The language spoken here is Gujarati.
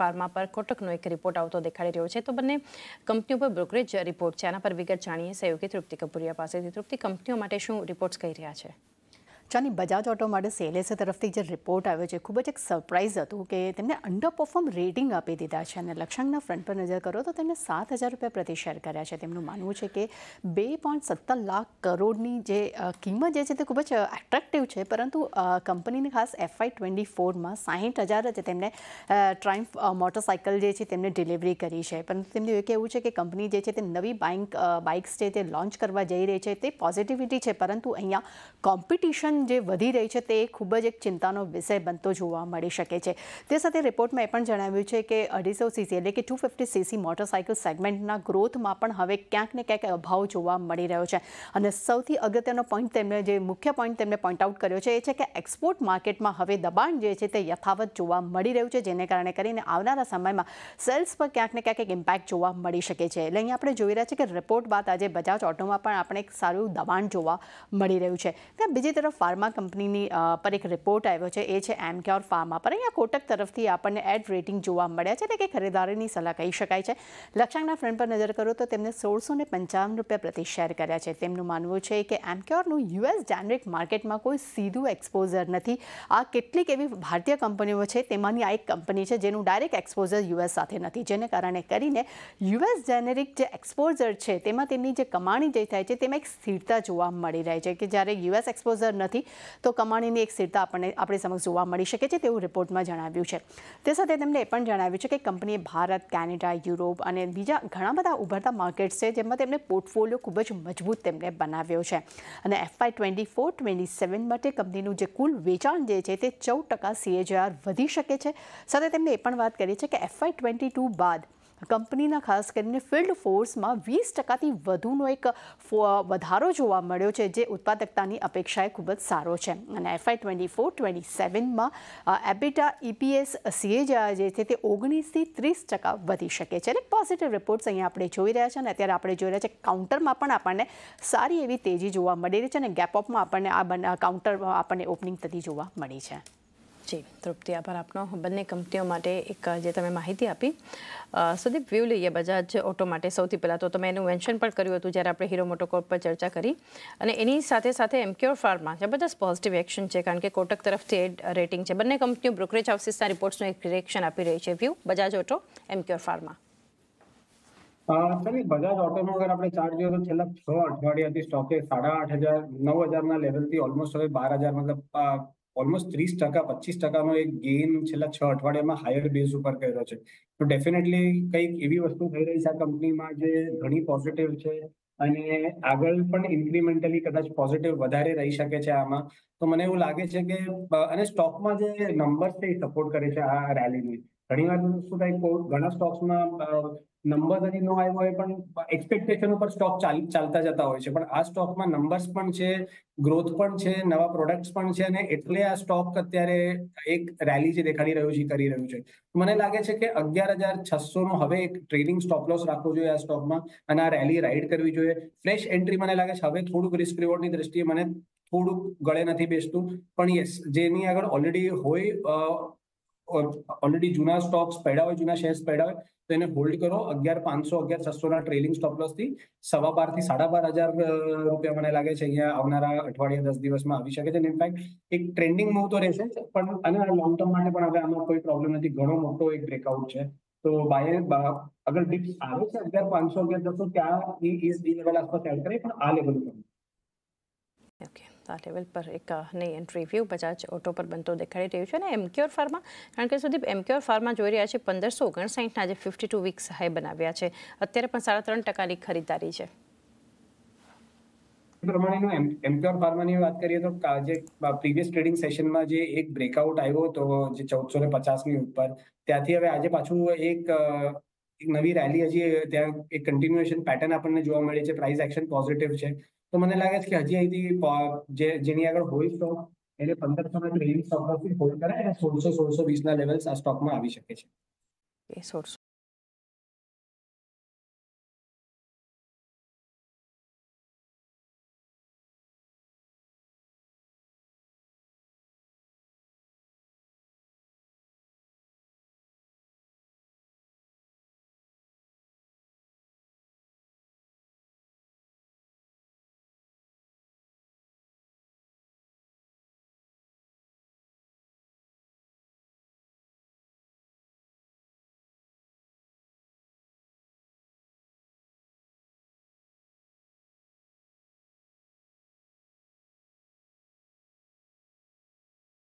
ફાર્મા પર કોટકનો એક રિપોર્ટ આવતો દેખાડી રહ્યો છે તો બંને કંપનીઓ ઉપર બ્રોકરેજ રિપોર્ટ છે આના પર વિગત જાણીએ સહયોગી તૃપ્તિ કપૂરિયા પાસેથી તૃપ્તિ કંપનીઓ માટે શું રિપોર્ટ કહી રહ્યા છે ચની બજાજ ઓટોમાંથી સેલેસ તરફથી જે રિપોર્ટ આવ્યો છે ખૂબ જ એક સરપ્રાઈઝ હતું કે તેમણે અન્ડર પરફોર્મ રેટિંગ આપી દીધા છે અને લક્ષંગના ફ્રન્ટ પર નજર કરો તો તેમણે 7000 રૂપિયા પ્રતિ શેર કર્યા છે તેમનું માનવું છે કે 2.17 લાખ કરોડની જે કિંમત છે તે ખૂબ જ આટ્રેક્ટિવ છે પરંતુ કંપનીને ખાસ FI24 માં 60000 છે તેમણે ટ્રાયમફ મોટરસાઈકલ જે છે તેમણે ડિલિવરી કરી છે પરંતુ તેમનો એક એવું છે કે કંપની જે છે તે નવી બાઈક બાઈક્સ જે તે લોન્ચ કરવા જઈ રહી છે તે પોઝિટિવિટી છે પરંતુ અહીંયા કોમ્પિટિશન જે વધી રહી છે તે ખૂબ જ એક ચિંતાનો વિષય બનતો જોવા મળી શકે છે તે સાથે રિપોર્ટમાં એ પણ જણાવ્યું છે કે અઢીસો સીસી એટલે કે ટુ ફિફ્ટી સીસી મોટરસાઇકલ સેગમેન્ટના ગ્રોથમાં પણ હવે ક્યાંક ને ક્યાંક અભાવ જોવા મળી રહ્યો છે અને સૌથી અગત્યનો પોઈન્ટ તેમણે જે મુખ્ય પોઈન્ટ તેમણે પોઈન્ટ આઉટ કર્યો છે એ છે કે એક્સપોર્ટ માર્કેટમાં હવે દબાણ જે છે તે યથાવત જોવા મળી રહ્યું છે જેને કારણે કરીને આવનારા સમયમાં સેલ્સ પર ક્યાંક ને ક્યાંક એક ઇમ્પેક્ટ જોવા મળી શકે છે એટલે અહીંયા આપણે જોઈ રહ્યા છીએ કે રિપોર્ટ બાદ આજે બજાજ ઓટોમાં પણ આપણે એક સારું દબાણ જોવા મળી રહ્યું છે ત્યાં બીજી તરફ ફાર્મા કંપનીની પર એક રિપોર્ટ આવ્યો છે એ છે એમ ક્યોર ફાર્મા પર અહીંયા કોટક તરફથી આપણને એડ રેટિંગ જોવા મળ્યા છે એટલે કે ખરીદારીની સલાહ કહી શકાય છે લક્ષ્યાંકના ફ્રન્ટ પર નજર કરો તો તેમને સોળસો ને પંચાવન રૂપિયા પ્રતિ શેર કર્યા છે તેમનું માનવું છે કે એમ એમક્યોરનું યુએસ જનરિક માર્કેટમાં કોઈ સીધું એક્સપોઝર નથી આ કેટલીક એવી ભારતીય કંપનીઓ છે તેમાંની આ એક કંપની છે જેનું ડાયરેક્ટ એક્સપોઝર યુએસ સાથે નથી જેને કારણે કરીને યુએસ જેનેરિક જે એક્સપોઝર છે તેમાં તેમની જે કમાણી જે થાય છે તેમાં એક સ્થિરતા જોવા મળી રહે છે કે જ્યારે યુએસ એક્સપોઝર નથી હતી તો કમાણીની એક સ્થિરતા આપણને આપણી સમક્ષ જોવા મળી શકે છે તેવું રિપોર્ટમાં જણાવ્યું છે તે સાથે તેમણે એ પણ જણાવ્યું છે કે કંપનીએ ભારત કેનેડા યુરોપ અને બીજા ઘણા બધા ઉભરતા માર્કેટ્સ છે જેમાં તેમને પોર્ટફોલિયો ખૂબ જ મજબૂત તેમણે બનાવ્યો છે અને FY twenty four twenty seven માટે કંપનીનું જે કુલ વેચાણ જે છે તે ચૌદ ટકા સીએજીઆર વધી શકે છે સાથે તેમણે એ પણ વાત કરી છે કે એફઆઈ ટ્વેન્ટી ટુ બાદ કંપનીના ખાસ કરીને ફિલ્ડ ફોર્સમાં વીસ ટકાથી વધુનો એક વધારો જોવા મળ્યો છે જે ઉત્પાદકતાની અપેક્ષાએ ખૂબ જ સારો છે અને એફઆઈ ટ્વેન્ટી ફોર ટ્વેન્ટી સેવનમાં એબિટા ઇપીએસ સીએજા જે છે તે ઓગણીસથી ત્રીસ ટકા વધી શકે છે અને પોઝિટિવ રિપોર્ટ્સ અહીંયા આપણે જોઈ રહ્યા છે અને અત્યારે આપણે જોઈ રહ્યા છે કાઉન્ટરમાં પણ આપણને સારી એવી તેજી જોવા મળી રહી છે અને ગેપ આપણને આ કાઉન્ટર આપણને ઓપનિંગ થતી જોવા મળી છે જી તૃપ્તિ આભાર આપનો બંને કંપનીઓ માટે એક જે તમે માહિતી આપી સુદીપ વ્યૂ લઈએ બજાજ ઓટો માટે સૌથી પહેલાં તો તમે એનું મેન્શન પણ કર્યું હતું જ્યારે આપણે હીરો મોટોકોર્પ પર ચર્ચા કરી અને એની સાથે સાથે એમક્યોર ફાર્મા જબરદસ્ત પોઝિટિવ એક્શન છે કારણ કે કોટક તરફથી રેટિંગ છે બંને કંપનીઓ બ્રોકરેજ હાઉસીસના રિપોર્ટ્સનું એક રિએક્શન આપી રહી છે view Bajaj auto Emcure pharma sir Bajaj ઓટોમાં અગર આપણે ચાર્ટ જોઈએ તો છેલ્લા છ અઠવાડિયાથી સ્ટોકે સાડા આઠ હજાર નવ હજારના લેવલથી ઓલમોસ્ટ હવે બાર હજાર મતલબ ઓલમોસ્ટ ત્રીસ ટકા પચીસ ટકાનો એક ગેઇન છેલ્લા છ અઠવાડિયામાં હાયર બેઝ ઉપર કર્યો છે તો ડેફિનેટલી કંઈક એવી વસ્તુ થઈ રહી છે આ કંપનીમાં જે ઘણી પોઝિટિવ છે અને આગળ પણ ઇન્ક્રીમેન્ટલી કદાચ પોઝિટિવ વધારે રહી શકે છે આમાં તો મને એવું લાગે છે કે અને સ્ટોકમાં જે નંબર્સ છે એ સપોર્ટ કરે છે આ રેલીની ઘણીવાર શું થાય ઘણા સ્ટોક્સમાં નંબર હજી ન આવ્યો હોય પણ એક્સપેક્ટેશન ઉપર સ્ટોક ચાલતા જતા હોય છે પણ આ સ્ટોકમાં નંબર્સ પણ છે ગ્રોથ પણ છે નવા પ્રોડક્ટ્સ પણ છે અને એટલે આ સ્ટોક અત્યારે એક રેલી જે દેખાડી રહ્યું છે કરી રહ્યું છે મને લાગે છે કે અગિયાર હજાર છસો નો હવે એક ટ્રેડિંગ સ્ટોપ લોસ રાખવો જોઈએ આ સ્ટોકમાં અને આ રેલી રાઈડ કરવી જોઈએ ફ્રેશ એન્ટ્રી મને લાગે છે હવે થોડુંક રિસ્ક રિવોર્ડની દ્રષ્ટિએ મને થોડુંક ગળે નથી બેસતું પણ યસ જેની આગળ ઓલરેડી હોય ઓલરેડી જૂના સ્ટોક્સ પડ્યા હોય જૂના શેર્સ પડ્યા હોય તો એને હોલ્ડ કરો અગિયાર પાંચસો અગિયાર ના ટ્રેલિંગ સ્ટોપ લોસથી સવા થી સાડા બાર હજાર રૂપિયા મને લાગે છે અહીંયા આવનારા અઠવાડિયા દસ દિવસમાં આવી શકે છે અને ઇનફેક્ટ એક ટ્રેન્ડિંગ મૂવ તો રહેશે પણ અને લોંગ ટર્મ માટે પણ હવે આમાં કોઈ પ્રોબ્લેમ નથી ઘણો મોટો એક બ્રેકઆઉટ છે તો બાય અગર ડિપ્સ આવે છે અગિયાર પાંચસો અગિયાર છસો ત્યાં એ લેવલ આસપાસ એડ કરે પણ આ લેવલ ઓકે આ લેવલ પર એક નેટ રિવ્યુ બજાજ ઓટો પર બનતો દેખાડી રહ્યું છે અને એમક્યોર ફાર્મા કારણ કે સુધી એમક્યોર ફાર્મા જોઈ રહ્યા છે પંદરસો ઓગણસાઠના જે ફિફ્ટી ટુ વીક્સ હાઈ બનાવ્યા છે અત્યારે પણ સાડા ત્રણ ટકાની ખરીદારી છે પ્રમાણેનું એમક્યોર ફાર્માની વાત કરીએ તો જે પ્રીવિયસ ટ્રેડિંગ સેશનમાં જે એક બ્રેકઆઉટ આવ્યો હતો જે ચૌદસો ને પચાસ ની ઉપર ત્યાંથી હવે આજે પાછું એક એક નવી રેલી હજી ત્યાં એક કન્ટિન્યુએશન પેટર્ન આપણને જોવા મળે છે પ્રાઇસ એક્શન પોઝિટિવ છે તો મને લાગે છે કે હજી અહીંથી જેની આગળ હોય સ્ટોક એને પંદરસો ના ટ્રેડિંગ સ્ટોક હોલ્ડ કરાય અને સોળસો સોળસો વીસના લેવલ્સ આ સ્ટોકમાં આવી શકે છે સોળસો